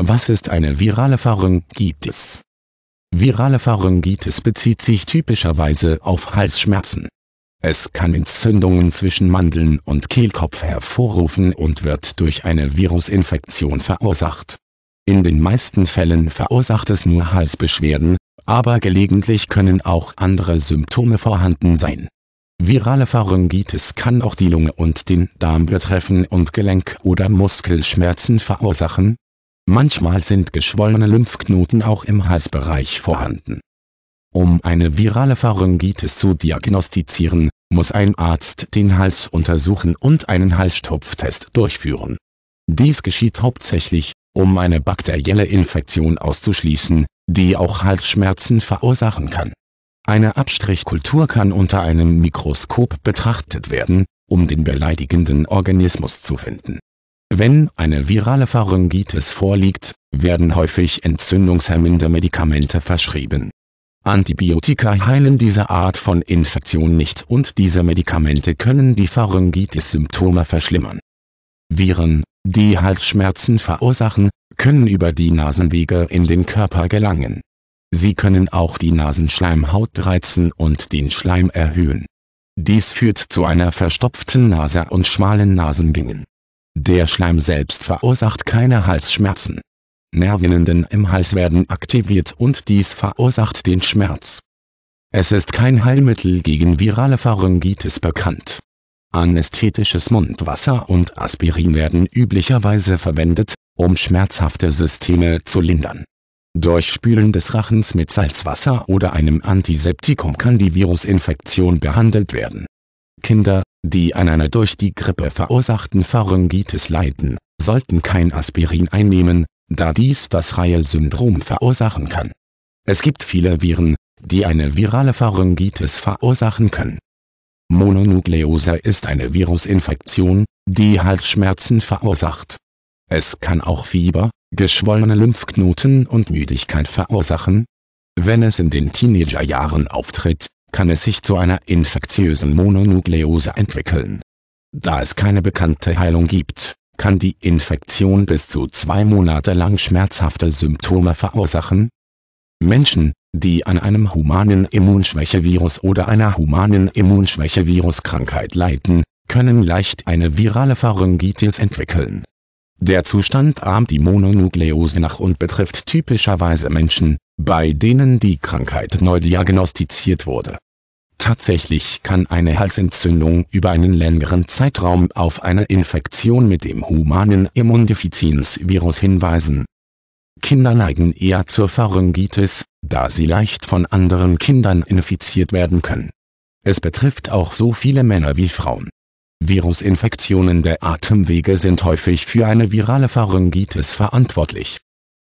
Was ist eine virale Pharyngitis? Virale Pharyngitis bezieht sich typischerweise auf Halsschmerzen. Es kann Entzündungen zwischen Mandeln und Kehlkopf hervorrufen und wird durch eine Virusinfektion verursacht. In den meisten Fällen verursacht es nur Halsbeschwerden, aber gelegentlich können auch andere Symptome vorhanden sein. Virale Pharyngitis kann auch die Lunge und den Darm betreffen und Gelenk- oder Muskelschmerzen verursachen Manchmal sind geschwollene Lymphknoten auch im Halsbereich vorhanden. Um eine virale Pharyngitis zu diagnostizieren, muss ein Arzt den Hals untersuchen und einen Halsstopftest durchführen. Dies geschieht hauptsächlich, um eine bakterielle Infektion auszuschließen, die auch Halsschmerzen verursachen kann. Eine Abstrichkultur kann unter einem Mikroskop betrachtet werden, um den beleidigenden Organismus zu finden wenn eine virale Pharyngitis vorliegt, werden häufig entzündungshemmende Medikamente verschrieben. Antibiotika heilen diese Art von Infektion nicht und diese Medikamente können die Pharyngitis-Symptome verschlimmern. Viren, die Halsschmerzen verursachen, können über die Nasenwege in den Körper gelangen. Sie können auch die Nasenschleimhaut reizen und den Schleim erhöhen. Dies führt zu einer verstopften Nase und schmalen Nasengängen der Schleim selbst verursacht keine Halsschmerzen. Nervinenden im Hals werden aktiviert und dies verursacht den Schmerz. Es ist kein Heilmittel gegen virale Pharyngitis bekannt. Anästhetisches Mundwasser und Aspirin werden üblicherweise verwendet, um schmerzhafte Systeme zu lindern. Durch Spülen des Rachens mit Salzwasser oder einem Antiseptikum kann die Virusinfektion behandelt werden. Kinder, die an einer durch die Grippe verursachten Pharyngitis leiden, sollten kein Aspirin einnehmen, da dies das Reihe-Syndrom verursachen kann. Es gibt viele Viren, die eine virale Pharyngitis verursachen können. Mononukleose ist eine Virusinfektion, die Halsschmerzen verursacht. Es kann auch Fieber, geschwollene Lymphknoten und Müdigkeit verursachen. Wenn es in den Teenagerjahren auftritt, kann es sich zu einer infektiösen Mononukleose entwickeln. Da es keine bekannte Heilung gibt, kann die Infektion bis zu zwei Monate lang schmerzhafte Symptome verursachen. Menschen, die an einem humanen Immunschwächevirus oder einer humanen Immunschwächeviruskrankheit leiden, können leicht eine virale Pharyngitis entwickeln. Der Zustand ahmt die Mononukleose nach und betrifft typischerweise Menschen, bei denen die Krankheit neu diagnostiziert wurde. Tatsächlich kann eine Halsentzündung über einen längeren Zeitraum auf eine Infektion mit dem humanen Immundefizienzvirus hinweisen. Kinder neigen eher zur Pharyngitis, da sie leicht von anderen Kindern infiziert werden können. Es betrifft auch so viele Männer wie Frauen. Virusinfektionen der Atemwege sind häufig für eine virale Pharyngitis verantwortlich